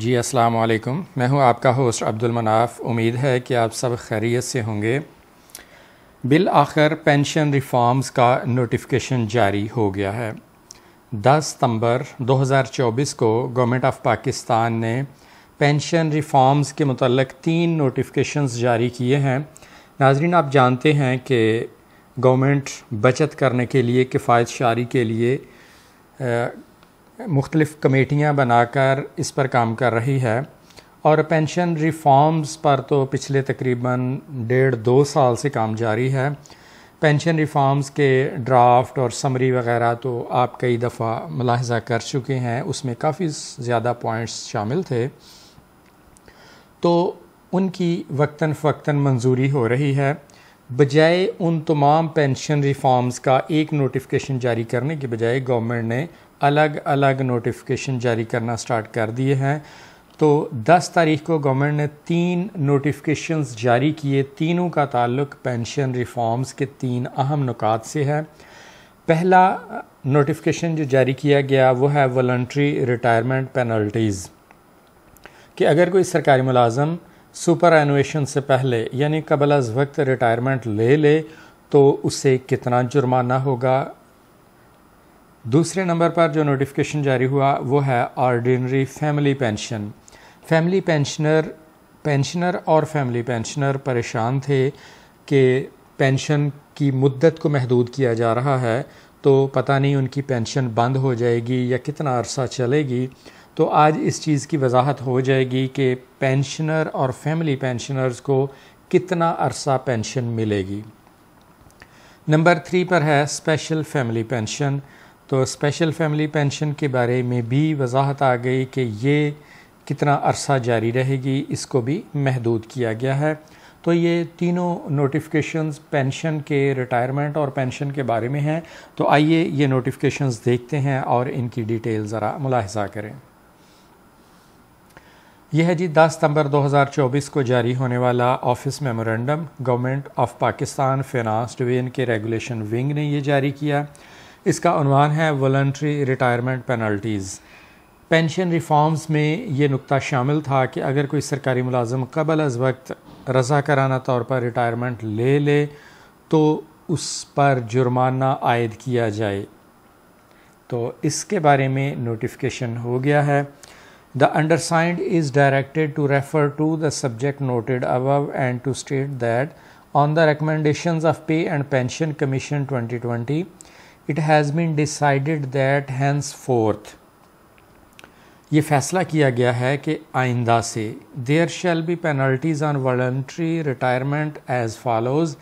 जी अस्सलाम वालेकुम मैं हूं आपका होस्ट अब्दुल मनाफ उम्मीद है कि आप सब खैरियत से होंगे बिल आखिर पेंशन रिफॉर्म्स का नोटिफिकेशन जारी हो गया है 10 सितंबर 2024 को गवर्नमेंट ऑफ पाकिस्तान ने पेंशन रिफॉर्म्स के मतलब तीन नोटिफिकेशंस जारी किए हैं नाजरीन आप जानते हैं कि गवर्नमेंट बचत करने के लिए किफ़ायत शारी के लिए मुख्तलिफ़ कमेटियाँ बनाकर इस पर काम कर रही है और पेंशन रिफॉर्म्स पर तो पिछले तकरीबन डेढ़ दो साल से काम जारी है पेंशन रिफॉर्म्स के ड्राफ्ट और समरी वगैरह तो आप कई दफ़ा मुलाहजा कर चुके हैं उसमें काफ़ी ज़्यादा पॉइंट्स शामिल थे तो उनकी वक्ता फ़क्ता मंजूरी हो रही है बजाय उन तमाम पेंशन रिफॉर्म्स का एक नोटिफिकेशन जारी करने के बजाय गवर्नमेंट ने अलग अलग नोटिफिकेशन जारी करना स्टार्ट कर दिए हैं तो 10 तारीख को गवर्नमेंट ने तीन नोटिफिकेशंस जारी किए तीनों का ताल्लुक पेंशन रिफॉर्म्स के तीन अहम नुकात से है पहला नोटिफिकेशन जो जारी किया गया वो है वॉल्ट्री रिटायरमेंट पेनल्टीज़ कि अगर कोई सरकारी मुलाजम सुपर एनुएशन से पहले यानी कबल अज वक्त रिटायरमेंट ले ले तो उसे कितना जुर्माना होगा दूसरे नंबर पर जो नोटिफिकेशन जारी हुआ वो है ordinary family pension family pensioner pensioner और फैमिली पेंशनर परेशान थे कि पेंशन की मुद्दत को महदूद किया जा रहा है तो पता नहीं उनकी पेंशन बंद हो जाएगी या कितना अरसा चलेगी तो आज इस चीज़ की वजाहत हो जाएगी कि पेंशनर और फैमिली पेंशनर्स को कितना अरसा पेंशन मिलेगी नंबर थ्री पर है स्पेशल फैमिली पेंशन तो स्पेशल फैमिली पेंशन के बारे में भी वजाहत आ गई कि ये कितना अरसा जारी रहेगी इसको भी महदूद किया गया है तो ये तीनों नोटिफिकेशंस पेंशन के रिटायरमेंट और पेंशन के बारे में हैं तो आइए ये नोटिफिकेशंस देखते हैं और इनकी डिटेल ज़रा मुलाहजा करें यह है जी 10 सितंबर 2024 को जारी होने वाला office memorandum government of Pakistan finance division के रेगुलेशन विंग ने ये जारी किया इसका अनवान है voluntary retirement penalties pension reforms में ये नुकता शामिल था कि अगर कोई सरकारी मुलाजम कबल अज वक्त कराना तौर पर रिटायरमेंट ले ले तो उस पर जुर्माना आयद किया जाए तो इसके बारे में नोटिफिकेशन हो गया है the undersigned is directed to refer to the subject noted above and to state that on the recommendation of pay and pension commission twenty it has been decided that henceforth ये फैसला किया गया है कि आइंदा से there shall be penalties on voluntary retirement as follows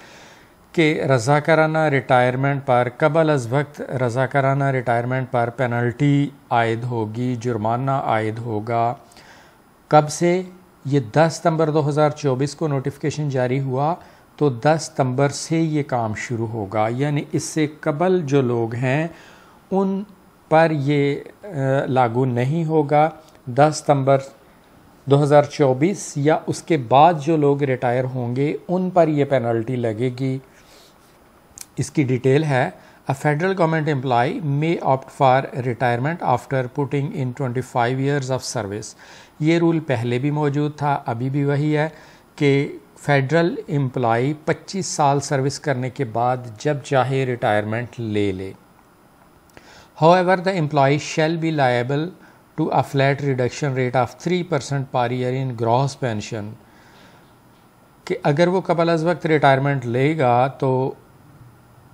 के रज़ाकाराना रिटायरमेंट पर कबल अज वक्त रज़ाकाराना रिटायरमेंट पर पेनल्टी आयद होगी जुर्माना आयद होगा कब से ये 10 सितंबर 2024 को नोटिफिकेशन जारी हुआ तो 10 सितंबर से ये काम शुरू होगा यानी इससे कबल जो लोग हैं उन पर ये लागू नहीं होगा 10 सितंबर 2024 या उसके बाद जो लोग रिटायर होंगे उन पर ये पेनल्टी लगेगी इसकी डिटेल है a federal government employee may opt for retirement after putting in 25 years of service ये रूल पहले भी मौजूद था अभी भी वही है कि फेडरल एम्प्लॉय 25 साल सर्विस करने के बाद जब चाहे रिटायरमेंट ले ले however the employee shall be liable to a flat reduction rate of three percent per year in gross pension कि अगर वो कबल अज वक्त रिटायरमेंट लेगा तो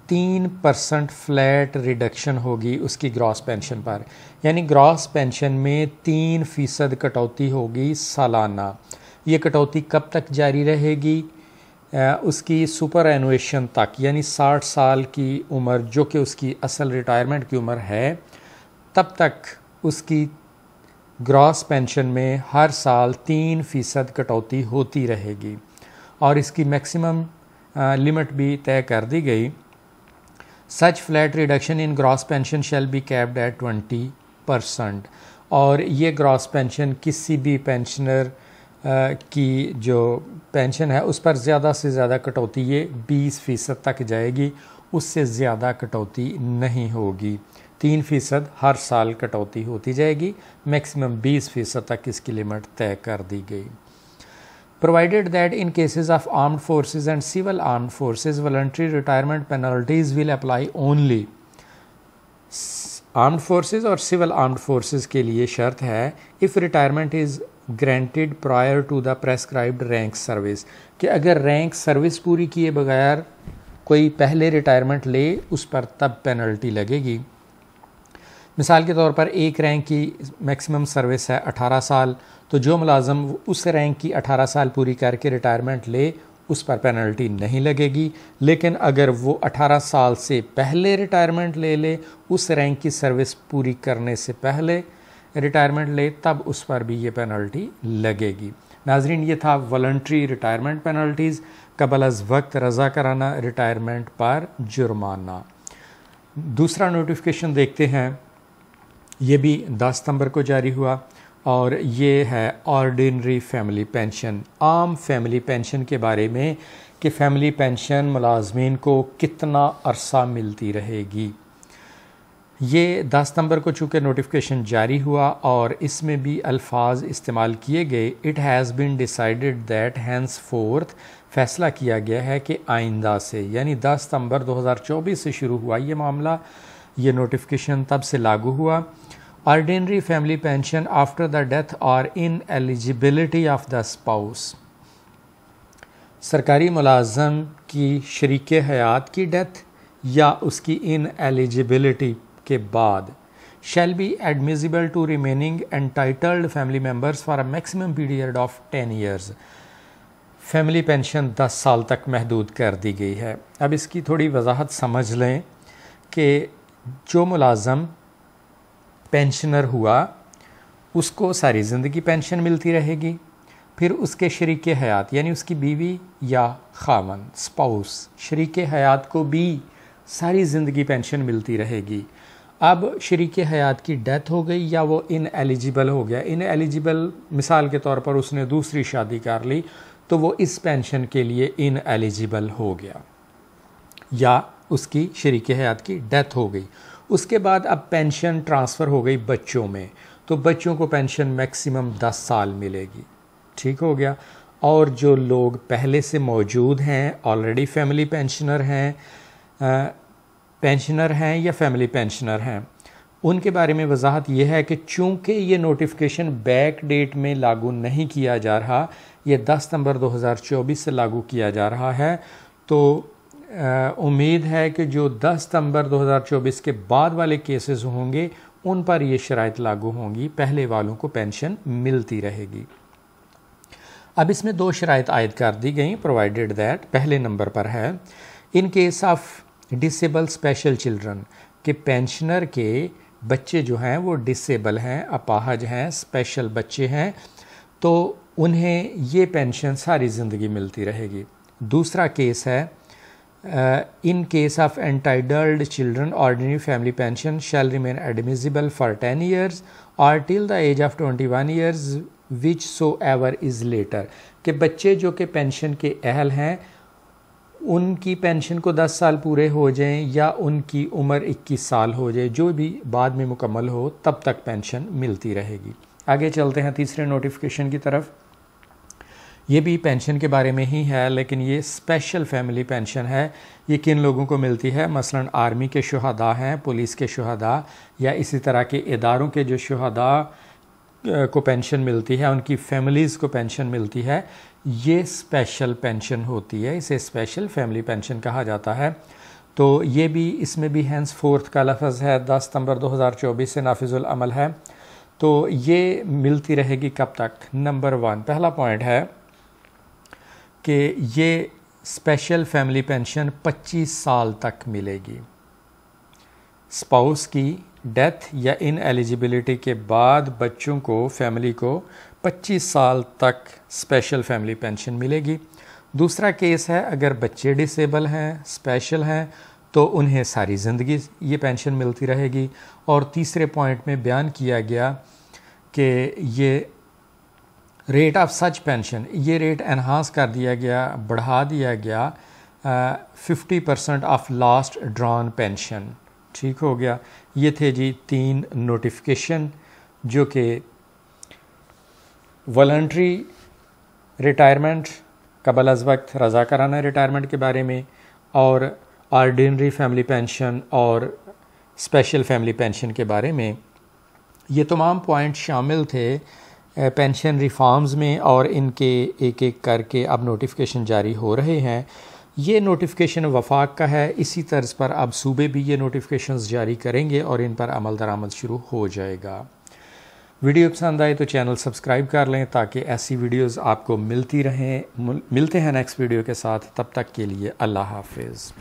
तीन परसेंट फ्लैट रिडक्शन होगी उसकी ग्रॉस पेंशन पर यानी ग्रॉस पेंशन में तीन फ़ीसद कटौती होगी सालाना ये कटौती कब तक जारी रहेगी उसकी सुपर एनुएशन तक यानी 60 साल की उम्र जो कि उसकी असल रिटायरमेंट की उम्र है तब तक उसकी ग्रॉस पेंशन में हर साल तीन फ़ीसद कटौती होती रहेगी और इसकी मैक्सिमम लिमिट भी तय कर दी गई such flat reduction in gross pension shall be capped at twenty percent और ये ग्रॉस पेंशन किसी भी पेंशनर की जो पेंशन है उस पर ज़्यादा से ज़्यादा कटौती ये 20 फ़ीसद तक जाएगी उससे ज़्यादा कटौती नहीं होगी तीन फ़ीसद हर साल कटौती होती जाएगी मैक्सिमम 20 फ़ीसद तक इसकी लिमिट तय कर दी गई provided that in cases of armed forces and civil armed forces voluntary retirement penalties will apply only armed forces और सिविल आर्म्ड फोर्सेस के लिए शर्त है if retirement is granted prior to the prescribed rank service कि अगर rank service पूरी किए बगैर कोई पहले रिटायरमेंट ले उस पर तब पेनल्टी लगेगी मिसाल के तौर पर एक रैंक की मैक्सिमम सर्विस है 18 साल तो जो मुलाजम उस रैंक की 18 साल पूरी करके रिटायरमेंट ले उस पर पेनल्टी नहीं लगेगी लेकिन अगर वो 18 साल से पहले रिटायरमेंट ले ले उस रैंक की सर्विस पूरी करने से पहले रिटायरमेंट ले तब उस पर भी ये पेनल्टी लगेगी नाजरीन ये था वॉल्ट्री रिटायरमेंट पेनल्टीज़ कबल अज वक्त रजा कराना रिटायरमेंट पर जुर्माना दूसरा नोटिफिकेशन देखते हैं ये भी 10 सितंबर को जारी हुआ और ये है ऑर्डिनरी फैमिली पेंशन आम फैमिली पेंशन के बारे में कि फैमिली पेंशन मुलाजमीन को कितना अरसा मिलती रहेगी ये 10 नंबर को चूँकि नोटिफिकेशन जारी हुआ और इसमें भी अल्फाज इस्तेमाल किए गए it has been decided that henceforth फैसला किया गया है कि आइंदा से यानी 10 सितंबर 2024 से शुरू हुआ ये मामला ये नोटिफिकेशन तब से लागू हुआ ordinary family pension after the death और ineligibility of the spouse सरकारी मुलाजम की शरीक हयात की डेथ या उसकी इन एलिजिबिलिटी के बाद shall be admissible to remaining entitled family members for a maximum period of ten years family pension दस साल तक महदूद कर दी गई है अब इसकी थोड़ी वजाहत समझ लें कि जो मुलाजम पेंशनर हुआ उसको सारी ज़िंदगी पेंशन मिलती रहेगी फिर उसके शरीक हयात यानी उसकी बीवी या खावन स्पाउस शरीक हयात को भी सारी ज़िंदगी पेंशन मिलती रहेगी अब शरीक हयात की डेथ हो गई या वो इन एलिजिबल हो गया इन एलिजिबल मिसाल के तौर पर उसने दूसरी शादी कर ली तो वो इस पेंशन के लिए इन एलिजिबल हो गया या उसकी शरीक हयात की डेथ हो गई उसके बाद अब पेंशन ट्रांसफ़र हो गई बच्चों में तो बच्चों को पेंशन मैक्सिमम दस साल मिलेगी ठीक हो गया और जो लोग पहले से मौजूद हैं ऑलरेडी फैमिली पेंशनर हैं पेंशनर हैं या फैमिली पेंशनर हैं उनके बारे में वजाहत यह है कि चूंकि ये नोटिफिकेशन बैक डेट में लागू नहीं किया जा रहा यह 10 सितंबर 2024 से लागू किया जा रहा है तो उम्मीद है कि जो 10 सितंबर 2024 के बाद वाले केसेस होंगे उन पर ये शराइ लागू होंगी पहले वालों को पेंशन मिलती रहेगी अब इसमें दो शरात आयद कर दी गई प्रोवाइडेड दैट पहले नंबर पर है in case of disable special children के पेंशनर के बच्चे जो हैं वो डिसेबल हैं अपाहज हैं स्पेशल बच्चे हैं तो उन्हें ये पेंशन सारी ज़िंदगी मिलती रहेगी दूसरा केस है in case of entitled children ordinary family pension shall remain admissible for ten years और till the age of twenty one years whichsoever is later के बच्चे जो कि पेंशन के अहल हैं उनकी पेंशन को 10 साल पूरे हो जाएं या उनकी उम्र 21 साल हो जाए जो भी बाद में मुकम्मल हो तब तक पेंशन मिलती रहेगी आगे चलते हैं तीसरे नोटिफिकेशन की तरफ ये भी पेंशन के बारे में ही है लेकिन ये स्पेशल फैमिली पेंशन है ये किन लोगों को मिलती है मसलन आर्मी के शहदा हैं पुलिस के शहदा या इसी तरह के इदारों के जो शहदा को पेंशन मिलती है उनकी फैमिलीज़ को पेंशन मिलती है ये स्पेशल पेंशन होती है इसे स्पेशल फैमिली पेंशन कहा जाता है तो ये भी इसमें भी हैंस फोर्थ का लफज है दस सितंबर 2024 से अमल है तो ये मिलती रहेगी कब तक नंबर वन पहला पॉइंट है कि ये स्पेशल फैमिली पेंशन 25 साल तक मिलेगी स्पाउस की डेथ या इन एलिजिबिलिटी के बाद बच्चों को फैमिली को 25 साल तक स्पेशल फैमिली पेंशन मिलेगी दूसरा केस है अगर बच्चे डिसेबल हैं स्पेशल हैं तो उन्हें सारी ज़िंदगी ये पेंशन मिलती रहेगी और तीसरे पॉइंट में बयान किया गया कि ये रेट ऑफ सच पेंशन ये रेट एनहांस कर दिया गया बढ़ा दिया गया fifty percent of last drawn pension ठीक हो गया ये थे जी तीन नोटिफिकेशन जो कि वॉल्ट्री रिटायरमेंट कबल अज वक्त रज़ाकाराना रिटायरमेंट के बारे में और आर्डिनरी फैमिली पेंशन और स्पेशल फैमिली पेंशन के बारे में ये तमाम पॉइंट शामिल थे पेंशन रिफॉर्म्स में और इनके एक एक करके अब नोटिफिकेशन जारी हो रहे हैं ये नोटिफिकेशन वफाक का है इसी तर्ज पर अब सूबे भी ये नोटिफिकेशन जारी करेंगे और इन पर अमल दरामद शुरू हो जाएगा वीडियो पसंद आए तो चैनल सब्सक्राइब कर लें ताकि ऐसी वीडियोस आपको मिलती रहें मिलते हैं नेक्स्ट वीडियो के साथ तब तक के लिए अल्लाह हाफिज़